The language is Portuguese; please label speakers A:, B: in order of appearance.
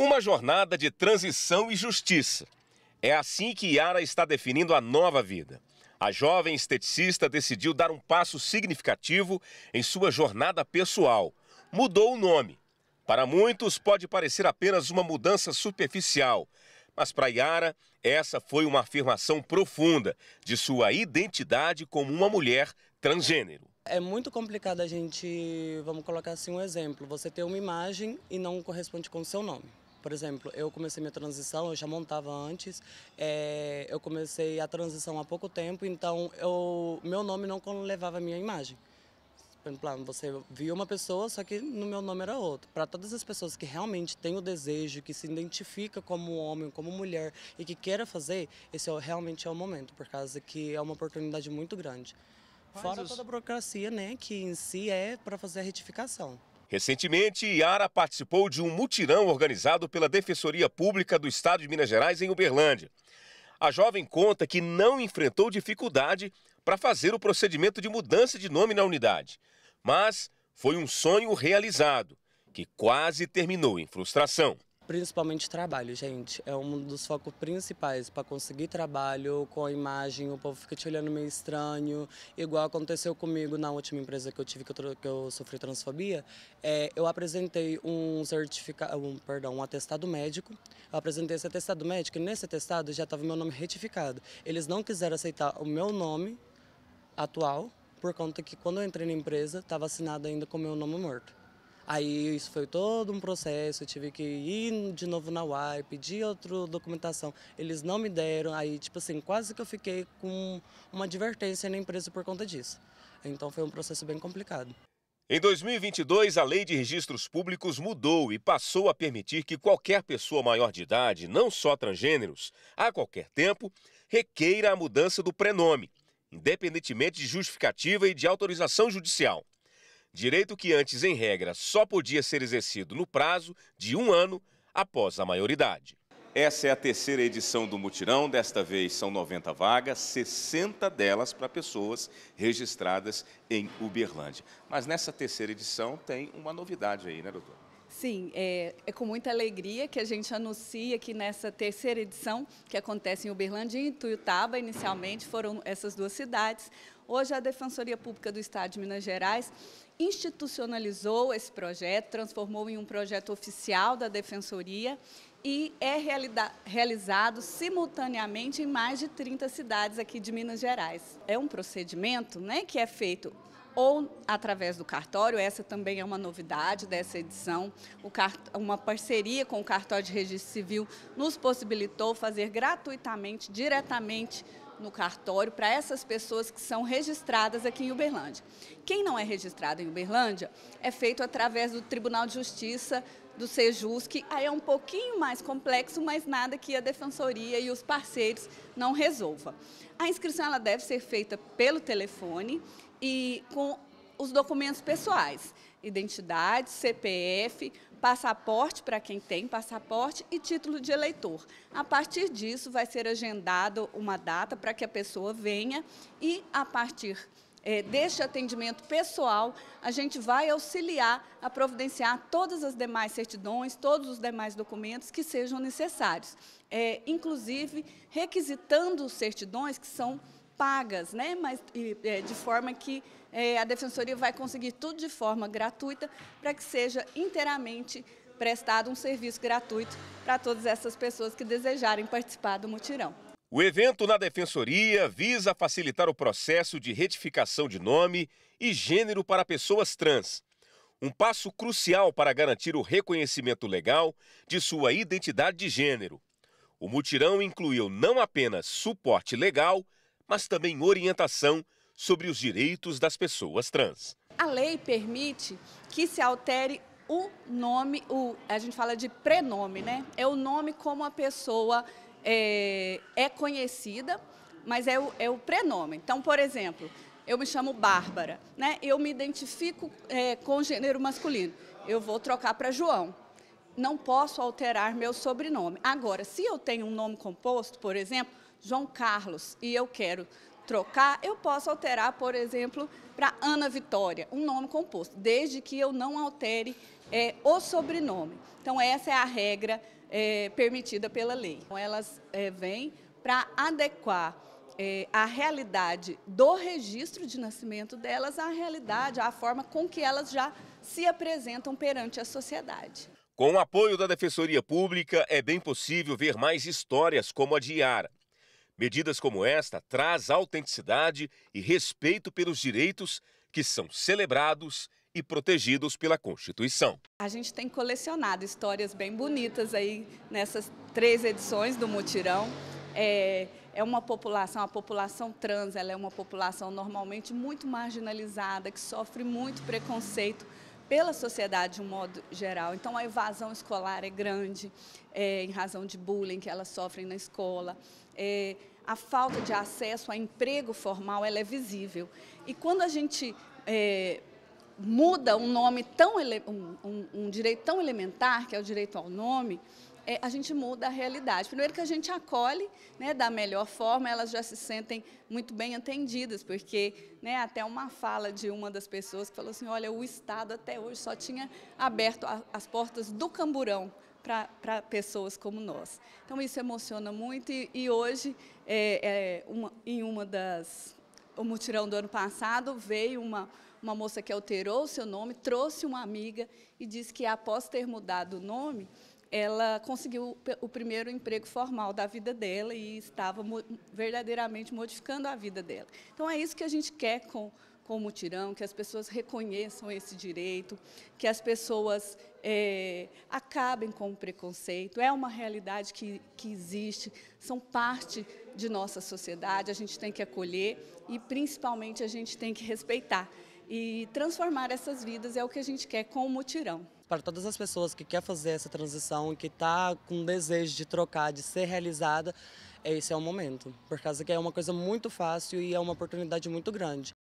A: Uma jornada de transição e justiça. É assim que Yara está definindo a nova vida. A jovem esteticista decidiu dar um passo significativo em sua jornada pessoal. Mudou o nome. Para muitos, pode parecer apenas uma mudança superficial, mas para Yara, essa foi uma afirmação profunda de sua identidade como uma mulher transgênero.
B: É muito complicado a gente, vamos colocar assim um exemplo, você ter uma imagem e não corresponde com o seu nome. Por exemplo, eu comecei minha transição, eu já montava antes, é, eu comecei a transição há pouco tempo, então eu, meu nome não levava a minha imagem. Por exemplo, ah, você via uma pessoa, só que no meu nome era outro. Para todas as pessoas que realmente têm o desejo, que se identifica como homem, como mulher e que queira fazer, esse é, realmente é o momento, por causa que é uma oportunidade muito grande. Fora toda a burocracia, né, que em si é para fazer a retificação.
A: Recentemente, Yara participou de um mutirão organizado pela Defensoria Pública do Estado de Minas Gerais em Uberlândia. A jovem conta que não enfrentou dificuldade para fazer o procedimento de mudança de nome na unidade, mas foi um sonho realizado que quase terminou em frustração
B: principalmente trabalho, gente. É um dos focos principais para conseguir trabalho com a imagem, o povo fica te olhando meio estranho. Igual aconteceu comigo na última empresa que eu tive, que eu, que eu sofri transfobia. É, eu apresentei um certificado, um, perdão, um atestado médico. Eu apresentei esse atestado médico e nesse atestado já estava meu nome retificado. Eles não quiseram aceitar o meu nome atual, por conta que quando eu entrei na empresa estava assinado ainda com meu nome morto. Aí isso foi todo um processo, eu tive que ir de novo na UAI, pedir outra documentação. Eles não me deram, aí tipo assim, quase que eu fiquei com uma advertência na empresa por conta disso. Então foi um processo bem complicado.
A: Em 2022, a Lei de Registros Públicos mudou e passou a permitir que qualquer pessoa maior de idade, não só transgêneros, a qualquer tempo, requeira a mudança do prenome, independentemente de justificativa e de autorização judicial direito que antes, em regra, só podia ser exercido no prazo de um ano após a maioridade. Essa é a terceira edição do mutirão, desta vez são 90 vagas, 60 delas para pessoas registradas em Uberlândia. Mas nessa terceira edição tem uma novidade aí, né, doutor?
C: Sim, é, é, com muita alegria que a gente anuncia que nessa terceira edição, que acontece em Uberlândia e Tuiutaba, inicialmente foram essas duas cidades, Hoje, a Defensoria Pública do Estado de Minas Gerais institucionalizou esse projeto, transformou em um projeto oficial da Defensoria e é realizado simultaneamente em mais de 30 cidades aqui de Minas Gerais. É um procedimento né, que é feito ou através do cartório, essa também é uma novidade dessa edição. uma parceria com o cartório de registro civil nos possibilitou fazer gratuitamente, diretamente no cartório para essas pessoas que são registradas aqui em Uberlândia. Quem não é registrado em Uberlândia é feito através do Tribunal de Justiça do Sejus, que aí é um pouquinho mais complexo, mas nada que a defensoria e os parceiros não resolva. A inscrição ela deve ser feita pelo telefone e com os documentos pessoais: identidade, CPF, passaporte para quem tem passaporte e título de eleitor. A partir disso, vai ser agendada uma data para que a pessoa venha e, a partir é, deste atendimento pessoal, a gente vai auxiliar a providenciar todas as demais certidões, todos os demais documentos que sejam necessários, é, inclusive requisitando certidões que são necessárias pagas, né? Mas é, de forma que é, a defensoria vai conseguir tudo de forma gratuita para que seja inteiramente prestado um serviço gratuito para todas essas pessoas que desejarem participar do mutirão.
A: O evento na Defensoria visa facilitar o processo de retificação de nome e gênero para pessoas trans. Um passo crucial para garantir o reconhecimento legal de sua identidade de gênero. O mutirão incluiu não apenas suporte legal, mas também orientação sobre os direitos das pessoas trans.
C: A lei permite que se altere o nome, o, a gente fala de prenome, né? É o nome como a pessoa é, é conhecida, mas é o, é o prenome. Então, por exemplo, eu me chamo Bárbara, né? Eu me identifico é, com gênero masculino. Eu vou trocar para João. Não posso alterar meu sobrenome. Agora, se eu tenho um nome composto, por exemplo, João Carlos e eu quero trocar, eu posso alterar, por exemplo, para Ana Vitória, um nome composto, desde que eu não altere é, o sobrenome. Então, essa é a regra é, permitida pela lei. Então, elas é, vêm para adequar é, a realidade do registro de nascimento delas à realidade, à forma com que elas já se apresentam perante a sociedade.
A: Com o apoio da Defensoria Pública, é bem possível ver mais histórias como a de Yara, Medidas como esta traz autenticidade e respeito pelos direitos que são celebrados e protegidos pela Constituição.
C: A gente tem colecionado histórias bem bonitas aí nessas três edições do Mutirão. É, é uma população, a população trans, ela é uma população normalmente muito marginalizada, que sofre muito preconceito pela sociedade de um modo geral. Então, a evasão escolar é grande, é, em razão de bullying que elas sofrem na escola. É, a falta de acesso a emprego formal ela é visível. E quando a gente é, muda um nome tão um, um, um direito tão elementar, que é o direito ao nome, é, a gente muda a realidade. Primeiro que a gente acolhe né, da melhor forma, elas já se sentem muito bem atendidas, porque né, até uma fala de uma das pessoas que falou assim, olha, o Estado até hoje só tinha aberto a, as portas do camburão para pessoas como nós. Então, isso emociona muito e, e hoje, é, é, uma, em uma das... O mutirão do ano passado veio uma, uma moça que alterou o seu nome, trouxe uma amiga e disse que após ter mudado o nome, ela conseguiu o primeiro emprego formal da vida dela e estava verdadeiramente modificando a vida dela. Então, é isso que a gente quer com, com o mutirão, que as pessoas reconheçam esse direito, que as pessoas é, acabem com o preconceito. É uma realidade que, que existe, são parte de nossa sociedade, a gente tem que acolher e, principalmente, a gente tem que respeitar e transformar essas vidas é o que a gente quer com o mutirão.
B: Para todas as pessoas que quer fazer essa transição, que está com desejo de trocar, de ser realizada, é, esse é o momento, por causa que é uma coisa muito fácil e é uma oportunidade muito grande.